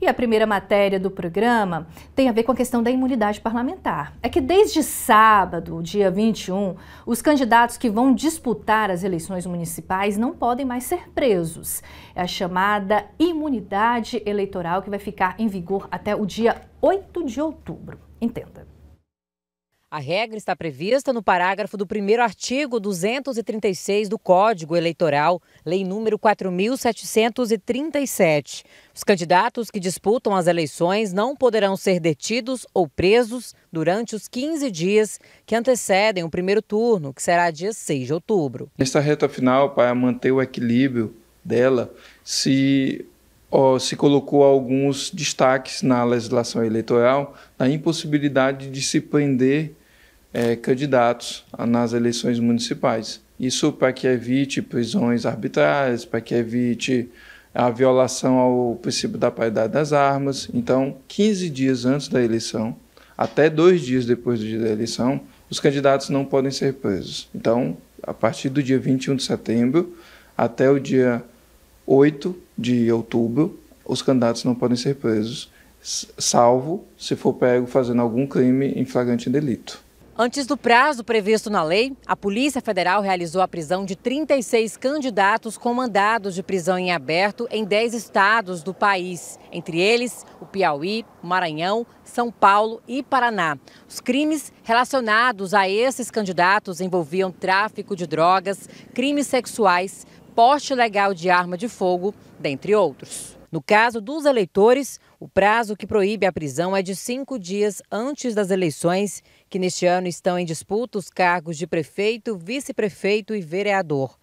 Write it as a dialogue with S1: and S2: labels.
S1: E a primeira matéria do programa tem a ver com a questão da imunidade parlamentar. É que desde sábado, dia 21, os candidatos que vão disputar as eleições municipais não podem mais ser presos. É a chamada imunidade eleitoral que vai ficar em vigor até o dia 8 de outubro. Entenda.
S2: A regra está prevista no parágrafo do primeiro artigo 236 do Código Eleitoral, Lei número 4737. Os candidatos que disputam as eleições não poderão ser detidos ou presos durante os 15 dias que antecedem o primeiro turno, que será dia 6 de outubro.
S3: Nesta reta final, para manter o equilíbrio dela, se se colocou alguns destaques na legislação eleitoral na impossibilidade de se prender é, candidatos nas eleições municipais. Isso para que evite prisões arbitrárias, para que evite a violação ao princípio da paridade das armas. Então, 15 dias antes da eleição, até dois dias depois do dia da eleição, os candidatos não podem ser presos. Então, a partir do dia 21 de setembro até o dia 8 de outubro, os candidatos não podem ser presos, salvo se for pego fazendo algum crime em flagrante delito.
S2: Antes do prazo previsto na lei, a Polícia Federal realizou a prisão de 36 candidatos com mandados de prisão em aberto em 10 estados do país, entre eles o Piauí, Maranhão, São Paulo e Paraná. Os crimes relacionados a esses candidatos envolviam tráfico de drogas, crimes sexuais, porte ilegal de arma de fogo, dentre outros. No caso dos eleitores, o prazo que proíbe a prisão é de cinco dias antes das eleições, que neste ano estão em disputa os cargos de prefeito, vice-prefeito e vereador.